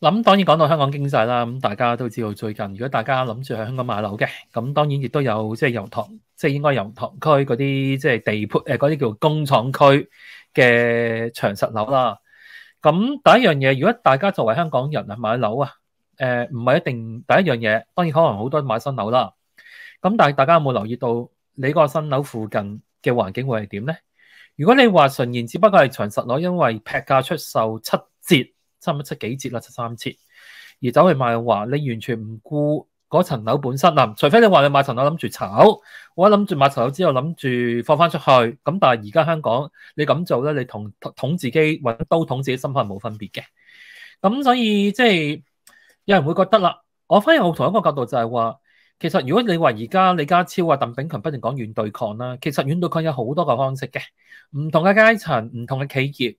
咁当然讲到香港经济啦，咁大家都知道最近，如果大家谂住喺香港买楼嘅，咁当然亦都有即系油塘，即系应该油塘区嗰啲即系地盤诶，嗰啲叫工厂区嘅长实楼啦。咁第一样嘢，如果大家作为香港人啊买楼啊，诶唔系一定第一样嘢，当然可能好多买新楼啦。咁但系大家有冇留意到你个新楼附近嘅环境会系点咧？如果你话纯然只不过系长实楼，因为劈价出售七折。差唔多七几折啦，七三折。而走去卖嘅话，你完全唔顾嗰层楼本身啦，除非你话你买层楼谂住炒，我谂住买层楼之后谂住放翻出去。咁但系而家香港你咁做咧，你同捅自己或者刀捅自己心肺冇分别嘅。咁所以即系有人会觉得啦，我反而我同一个角度就系话，其实如果你话而家李家超啊、邓炳强不断讲软对抗啦，其实软对抗有好多个方式嘅，唔同嘅阶层、唔同嘅企业。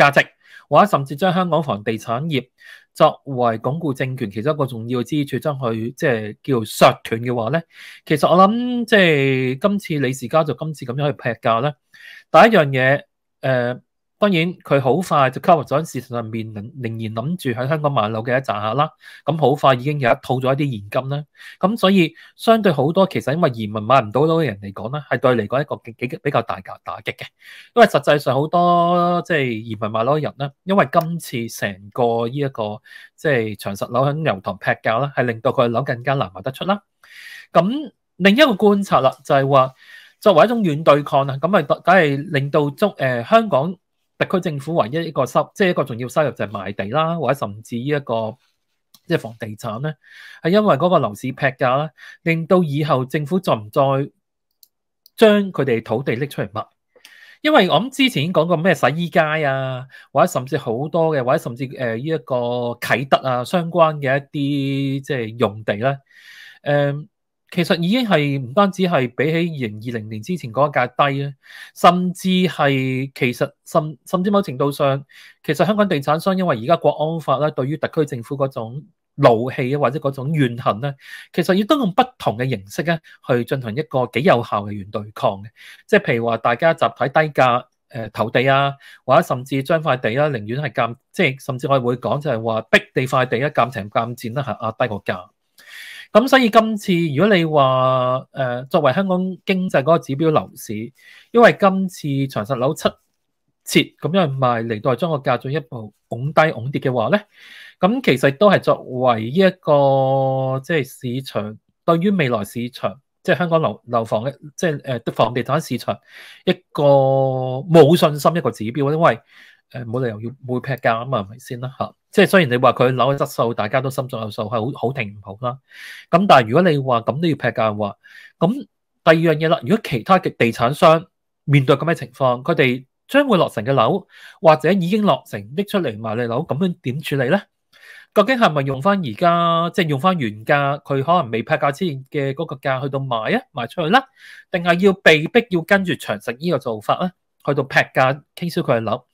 价值，或者甚至将香港房地产业作为巩固政权其中一个重要支柱，将去即系叫削断嘅话咧，其实我谂即系今次李氏家就今次咁样去劈价咧，第一样嘢诶。當然佢好快就 cover 咗喺市場上面，寧仍然諗住喺香港買樓嘅一扎客啦。咁好快已經有一套咗一啲現金啦。咁所以相對好多其實因為移民買唔到楼嘅人嚟講咧，係對嚟講一個幾比較大嘅打擊嘅。因為實際上好多即係移民買樓嘅人咧，因為今次成個呢一個即係長實樓喺牛塘劈價啦，係令到佢楼更加難卖得出啦。咁另一個觀察啦，就係話作為一種軟對抗啊，咁咪梗係令到中誒香港。特区政府唯一一個收，即係一個重要收入就係卖地啦，或者甚至依一個即係房地產咧，係因為嗰個樓市劈價啦，令到以後政府再唔再將佢哋土地拎出嚟賣？因為我諗之前已經講過咩洗衣街啊，或者甚至好多嘅，或者甚至诶呢一個啟德啊相關嘅一啲即係用地咧，誒。其實已經係唔單止係比起二零二零年之前嗰一價低咧，甚至係其實甚甚至某程度上，其實香港地產商因為而家國安法咧，對於特區政府嗰種怒氣啊，或者嗰種怨恨咧，其實要都用不同嘅形式咧，去進行一個幾有效嘅原對抗嘅。即係譬如話，大家集體低價誒投地啊，或者甚至將塊地啦，寧願係減，即係甚至我會講就係話逼地塊地一減情減佔啦，係壓低個價。咁所以今次如果你话诶作为香港经济嗰个指标楼市，因为今次长实楼七折咁样卖嚟到将个价进一步拱低拱跌嘅话咧，咁其实都系作为依一个即系市场对于未来市场即系香港楼楼房嘅即系诶房地产市场一个冇信心一个指标，因为。诶，冇理由要会劈价啊嘛，系咪先啦吓？即系虽然你话佢楼嘅质素，大家都心中有数，系好好定唔好啦。咁但系如果你话咁都要劈价嘅话，咁第二样嘢啦，如果其他嘅地产商面对咁嘅情况，佢哋将会落成嘅楼或者已经落成拎出嚟卖嘅楼，咁样点处理咧？究竟系咪用翻而家即系用翻原价，佢可能未劈价之前嘅嗰个价去到卖啊卖出去啦？定系要被逼要跟住长城呢个做法咧，去到劈价倾销佢嘅楼？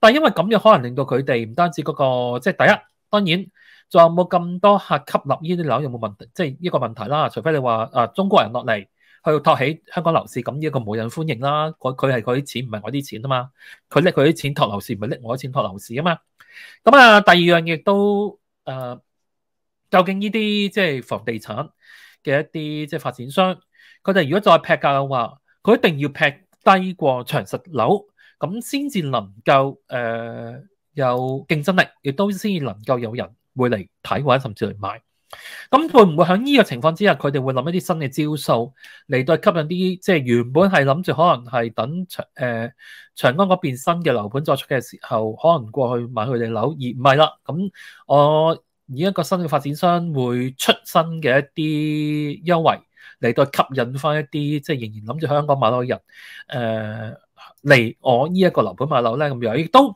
但系因为咁样可能令到佢哋唔单止嗰个即系第一，当然仲有冇咁多客吸納呢啲楼有冇问题？即系呢个问题啦。除非你话啊中国人落嚟去托起香港楼市，咁呢一个冇人欢迎啦。佢佢系佢啲钱，唔系我啲钱啊嘛。佢拎佢啲钱托楼市，唔系拎我啲钱托楼市啊嘛。咁啊，第二样亦都诶，究竟呢啲即系房地产嘅一啲即系发展商，佢哋如果再劈价嘅话，佢一定要劈低过长实楼。咁先至能夠誒有競爭力，亦都先至能夠有人會嚟睇或者甚至嚟買。咁會唔會喺呢個情況之下，佢哋會諗一啲新嘅招數嚟到吸引啲即系原本係諗住可能係等長誒长江嗰邊新嘅樓盤作出嘅時候，可能過去買佢哋樓，而唔係啦。咁我以一個新嘅發展商會出新嘅一啲優惠嚟到吸引翻一啲即系仍然諗住香港買多嘅人誒。嚟我呢一個樓盤买樓咧咁樣，亦都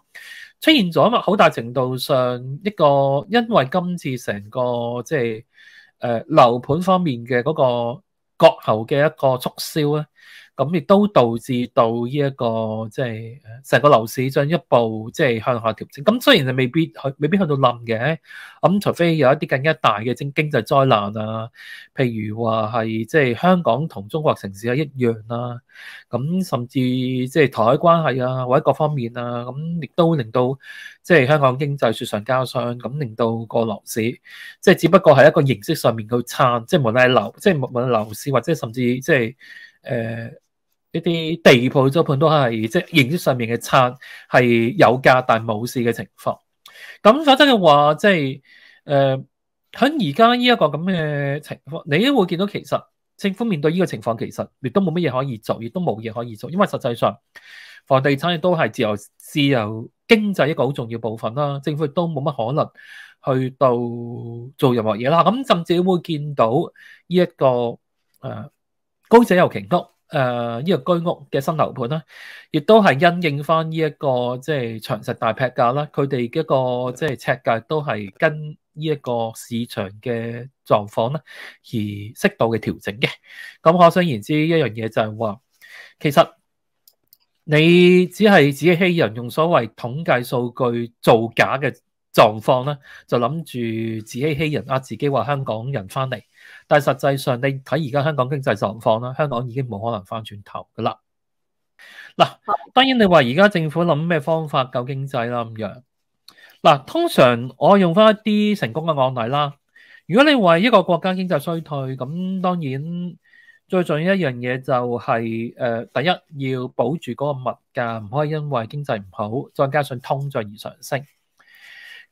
出現咗嘛？好大程度上一個，因為今次成個即係诶樓盤方面嘅嗰個國後嘅一個促銷咧。咁亦都導致到呢一個即係成個樓市進一步即係向下調整。咁雖然就未必去未必去到冧嘅，咁除非有一啲更加大嘅政經濟災難啊，譬如話係即係香港同中國城市係一樣啦。咁甚至即係台海關係啊，或者各方面啊，咁亦都令到即係香港經濟雪上加霜，咁令到個樓市即係只不過係一個形式上面去撐，即係無論係樓即係無論樓市或者甚至即係诶、一啲地鋪租盤都係即係形式上面嘅差，係有價但冇市嘅情況。咁否則嘅話，即係誒喺而家呢一個咁嘅情況，你都會見到其實政府面對呢個情況，其實亦都冇乜嘢可以做，亦都冇嘢可以做，因為實際上房地產亦都係自由自由經濟一個好重要部分啦。政府亦都冇乜可能去到做任何嘢啦。咁甚至會見到呢一個誒高者有其屋。诶，呢个居屋嘅新楼盘啦，亦都系因应翻呢一个即系长实大劈价啦，佢哋一个即系尺價都系跟呢一个市场嘅状况啦而适度嘅调整嘅。咁可想而知，一样嘢就系话，其实你只系只己欺人用所谓统计数据造假嘅。狀況咧，就諗住自欺欺人，呃自己話香港人翻嚟。但實際上，你睇而家香港經濟狀況啦，香港已經冇可能翻轉頭噶啦。嗱，當然你話而家政府諗咩方法救經濟啦咁樣。嗱，通常我用翻一啲成功嘅案例啦。如果你話一個國家經濟衰退，咁當然最重要一樣嘢就係誒第一要保住嗰個物價，唔可以因為經濟唔好，再加上通脹而上升。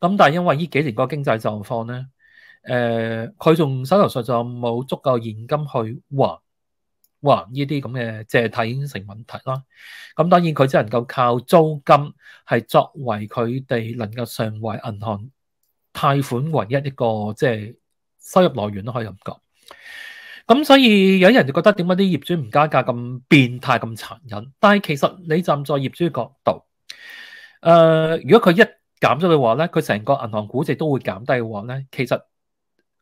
咁但系因为呢几年个经济状况咧，诶，佢仲手头上就冇足够现金去还还呢啲咁嘅借贷已经成问题啦。咁当然佢只能够靠租金系作为佢哋能够偿还银行贷款唯一一个即系收入来源都可以咁讲。咁所以有啲人就觉得点解啲业主唔加价咁变态咁残忍？但系其实你站在业主角度，诶，如果佢一減咗嘅話咧，佢成個銀行估值都會減低嘅話咧，其實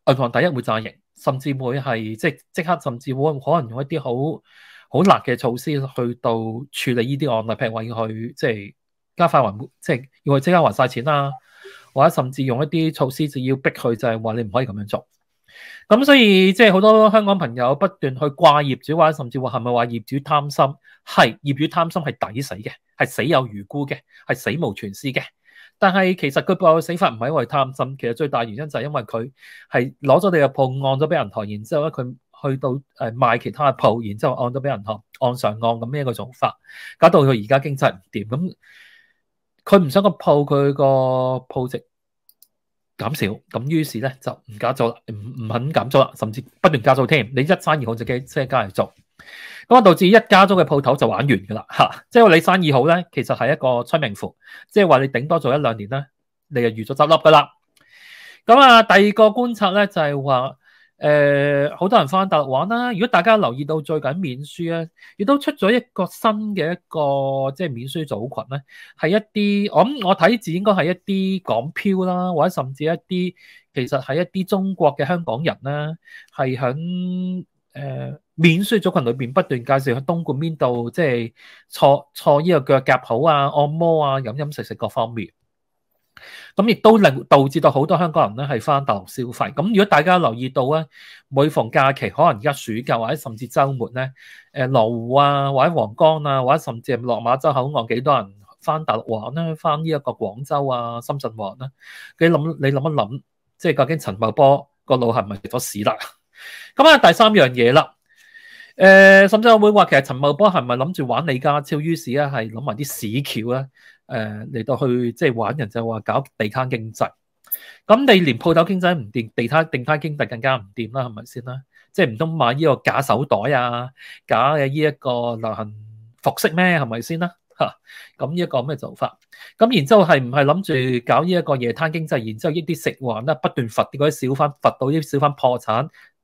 銀行第一會贊贏，甚至會係即即刻，甚至會可能用一啲好好辣嘅措施去到處理呢啲案例，譬如話要去即係加快還，即係要去即刻還晒錢啦，或者甚至用一啲措施就要逼佢就係話你唔可以咁樣做。咁所以即係好多香港朋友不斷去掛業主，或者甚至話係咪話業主貪心？係業主貪心係抵死嘅，係死有餘辜嘅，係死無全屍嘅。但係其實佢個死法唔係因為貪心，其實最大原因就係因為佢係攞咗你嘅鋪，按咗俾人抬。然之後咧佢去到诶賣其他嘅鋪，然之後按咗俾人行按上按咁呢一個做法，搞到佢而家經濟唔掂，咁佢唔想個鋪佢個鋪值減少，咁於是咧就唔加租啦，唔唔肯减租啦，甚至不斷加租添，你一三二好就嘅即加嚟做。咁啊，导致一家中嘅铺头就玩完噶啦吓，即系你生意好咧，其实系一个催命符，即系话你顶多做一两年咧，你就預咗执笠噶啦。咁啊，第二个观察咧就系话，诶，好多人翻大陆玩啦。如果大家留意到最近免书咧，亦都出咗一个新嘅一个即系免书组群咧，系一啲，我我睇字应该系一啲港漂啦，或者甚至一啲其实系一啲中国嘅香港人啦，系响。诶，免税族群里边不断介绍去东莞边度，即系坐坐呢个脚夹好啊，按摩啊，饮饮食食各方面，咁亦都令导致到好多香港人咧系翻大陆消费。咁如果大家留意到咧，每逢假期，可能而家暑假或者甚至周末咧，诶，罗湖啊，或者黄江啊，或者甚至系落马洲口岸，几多人翻大陆玩咧？翻呢一个广州啊，深圳玩咧？你谂你谂一谂，即系究竟陈茂波个脑系咪跌咗屎啦？咁啊，第三样嘢啦，诶，甚至我会话，其实陈茂波系咪谂住玩李家超？于是咧系谂埋啲市桥咧，诶嚟到去即系玩人就话搞地摊经济，咁你连铺头经济唔掂，地摊定摊经济更加唔掂啦，系咪先啦？即系唔通买呢个假手袋啊，假嘅呢一个流行服饰咩？系咪先啦？吓，咁呢一个咩做法？咁然之后系唔系谂住搞呢一个夜摊经济？然之后呢啲食环咧不断罚啲嗰啲小贩，罚到啲小贩破产。